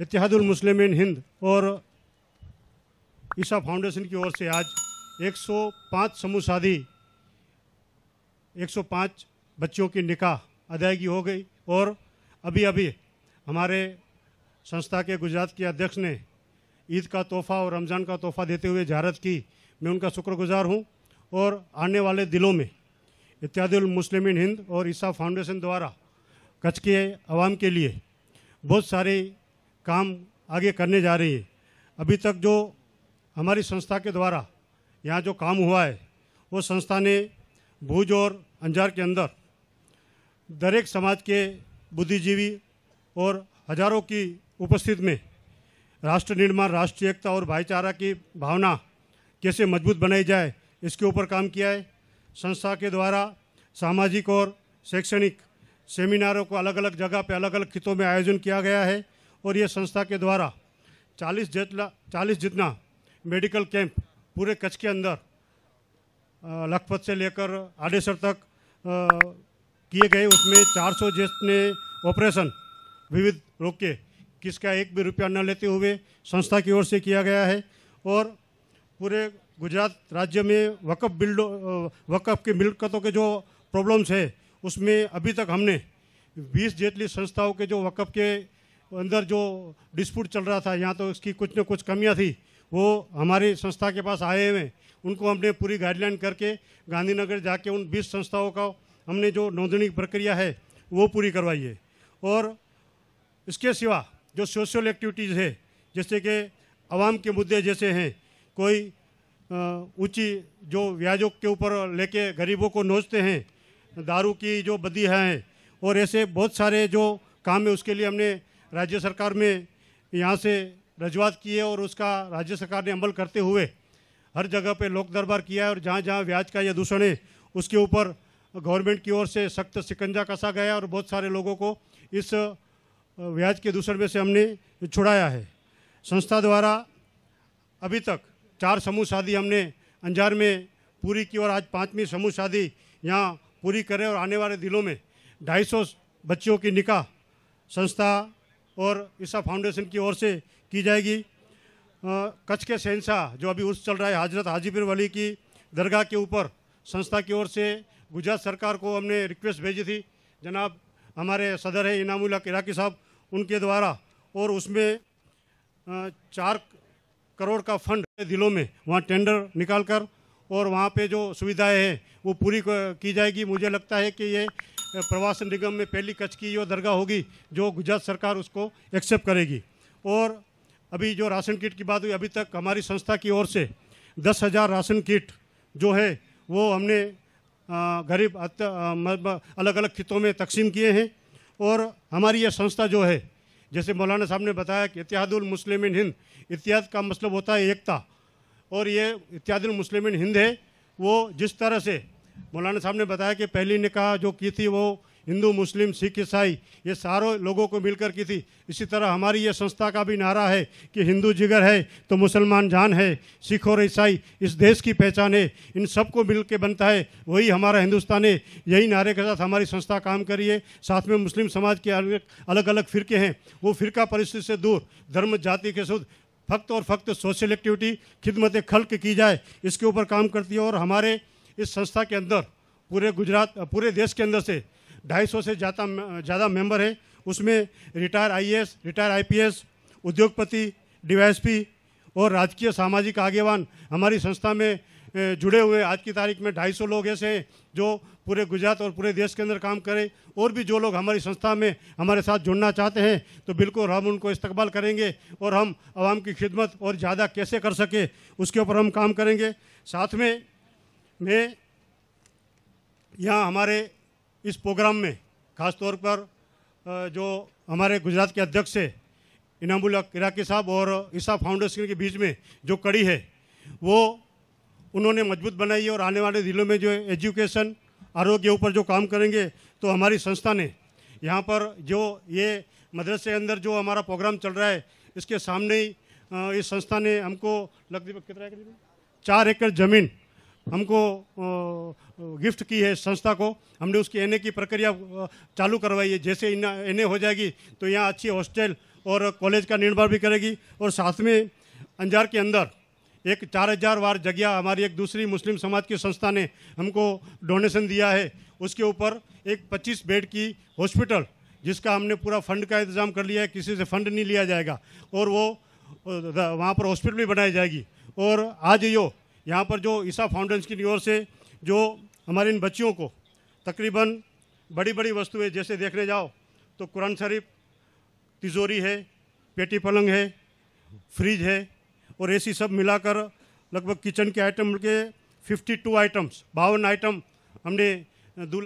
इतिहादुल मुस्लिमीन हिंद और ईसा फाउंडेशन की ओर से आज 105 समूह शादी 105 बच्चों की निकाह अदायगी हो गई और अभी अभी हमारे संस्था के गुजरात के अध्यक्ष ने ईद का तोहफ़ा और रमज़ान का तोहफ़ा देते हुए जहारत की मैं उनका शुक्रगुजार हूँ और आने वाले दिलों में इत्यादिल मुस्लिम हिंद और ईसा फाउंडेशन द्वारा कच्छ के आवाम के लिए बहुत सारी काम आगे करने जा रही है अभी तक जो हमारी संस्था के द्वारा यहाँ जो काम हुआ है वो संस्था ने भुज और अंजार के अंदर दरेक समाज के बुद्धिजीवी और हजारों की उपस्थिति में राष्ट्र निर्माण राष्ट्रीय एकता और भाईचारा की भावना कैसे मजबूत बनाई जाए इसके ऊपर काम किया है संस्था के द्वारा सामाजिक और शैक्षणिक सेमिनारों को अलग अलग जगह पर अलग अलग खितों में आयोजन किया गया है और ये संस्था के द्वारा चालीस जितना चालीस जितना मेडिकल कैंप पूरे कच्छ के अंदर लखपत से लेकर आडेसर तक किए गए उसमें 400 सौ जितने ऑपरेशन विविध रोग के किसका एक भी रुपया न लेते हुए संस्था की ओर से किया गया है और पूरे गुजरात राज्य में वकफ़ बिल्डो वकफ की मिल्कतों के जो प्रॉब्लम्स है उसमें अभी तक हमने 20 जेटली संस्थाओं के जो वकफ़ के तो अंदर जो डिस्प्यूट चल रहा था यहाँ तो इसकी कुछ न कुछ कमियाँ थी वो हमारी संस्था के पास आए हुए उनको हमने पूरी गाइडलाइन करके गांधीनगर जाके उन 20 संस्थाओं का हमने जो नोंदनी प्रक्रिया है वो पूरी करवाई है और इसके सिवा जो सोशल एक्टिविटीज़ है जैसे कि आवाम के मुद्दे जैसे हैं कोई ऊँची जो व्याजों के ऊपर लेके गरीबों को नोचते हैं दारू की जो बदी हैं और ऐसे बहुत सारे जो काम है उसके लिए हमने राज्य सरकार में यहाँ से रजवात किए और उसका राज्य सरकार ने अमल करते हुए हर जगह पे लोक दरबार किया है और जहाँ जहाँ ब्याज का या दूषण है उसके ऊपर गवर्नमेंट की ओर से सख्त सिकंजा कसा गया और बहुत सारे लोगों को इस ब्याज के दूषण में से हमने छुड़ाया है संस्था द्वारा अभी तक चार समूह शादी हमने अंजार में पूरी की और आज पाँचवीं समूह शादी यहाँ पूरी करें और आने वाले दिनों में ढाई बच्चियों की निकाह संस्था और ईसा फाउंडेशन की ओर से की जाएगी कच्छ के शहनशाह जो अभी उस चल रहा है हजरत हाजीपुर वली की दरगाह के ऊपर संस्था की ओर से गुजरात सरकार को हमने रिक्वेस्ट भेजी थी जनाब हमारे सदर है इनामुल्ला इराकी साहब उनके द्वारा और उसमें चार करोड़ का फंड दिलों में वहाँ टेंडर निकाल कर और वहाँ पे जो सुविधाएं हैं वो पूरी की जाएगी मुझे लगता है कि ये प्रवासन निगम में पहली कच्छ की जो दरगाह होगी जो गुजरात सरकार उसको एक्सेप्ट करेगी और अभी जो राशन किट की बात हुई अभी तक हमारी संस्था की ओर से दस हज़ार राशन किट जो है वो हमने गरीब अलग अलग खितों में तकसीम किए हैं और हमारी यह संस्था जो है जैसे मौलाना साहब ने बताया कि इतिहादुल मुस्लिम हिंद इतिहाद का मतलब होता है एकता और ये इतिहादुल मुस्लिम हिंद है वो जिस तरह से मौलाना साहब ने बताया कि पहली निकाह जो की थी वो हिंदू मुस्लिम सिख ईसाई ये सारों लोगों को मिलकर की थी इसी तरह हमारी ये संस्था का भी नारा है कि हिंदू जिगर है तो मुसलमान जान है सिख और ईसाई इस देश की पहचान है इन सबको मिल के बनता है वही हमारा हिंदुस्तान है यही नारे के साथ हमारी संस्था काम करी है साथ में मुस्लिम समाज के अलग अलग फ़िरके हैं वो फ़िरका परिस्थिति से दूर धर्म जाति के शुद्ध फक्त और फक्त सोशल एक्टिविटी खिदमत खल्क की जाए इसके ऊपर काम करती है और हमारे इस संस्था के अंदर पूरे गुजरात पूरे देश के अंदर से 250 से ज़्यादा ज़्यादा मेंबर हैं उसमें रिटायर आईएएस, रिटायर आईपीएस, उद्योगपति डीवाईएसपी और राजकीय सामाजिक आगेवान हमारी संस्था में जुड़े हुए आज की तारीख में 250 लोग ऐसे हैं जो पूरे गुजरात और पूरे देश के अंदर काम करें और भी जो लोग हमारी संस्था में हमारे साथ जुड़ना चाहते हैं तो बिल्कुल हम उनको इस्तकबाल करेंगे और हम आवाम की खिदमत और ज़्यादा कैसे कर सके उसके ऊपर हम काम करेंगे साथ में में यहाँ हमारे इस प्रोग्राम में ख़ास तौर पर जो हमारे गुजरात के अध्यक्ष है इनामुल इराकी साहब और ईसा फाउंडेशन के बीच में जो कड़ी है वो उन्होंने मजबूत बनाई और आने वाले दिनों में जो एजुकेशन आरोग्य ऊपर जो काम करेंगे तो हमारी संस्था ने यहाँ पर जो ये मदरसे अंदर जो हमारा प्रोग्राम चल रहा है इसके सामने ही इस संस्था ने हमको लगभग कितना चार एकड़ ज़मीन हमको गिफ्ट की है संस्था को हमने उसकी एन की प्रक्रिया चालू करवाई है जैसे एन हो जाएगी तो यहाँ अच्छी हॉस्टल और कॉलेज का निर्माण भी करेगी और साथ में अंजार के अंदर एक चार हजार बार जगह हमारी एक दूसरी मुस्लिम समाज की संस्था ने हमको डोनेशन दिया है उसके ऊपर एक 25 बेड की हॉस्पिटल जिसका हमने पूरा फंड का इंतजाम कर लिया है किसी से फंड नहीं लिया जाएगा और वो वहाँ पर हॉस्पिटल भी बनाई जाएगी और आज यो यहाँ पर जो ईसा फाउंडेशन की ओर से जो हमारे इन बच्चियों को तकरीबन बड़ी बड़ी वस्तुएं जैसे देखने जाओ तो कुरान शरीफ तिजोरी है पेटी पलंग है फ्रिज है और ऐसी सब मिलाकर लगभग किचन के आइटम के 52 आइटम्स बावन आइटम हमने दूल्हा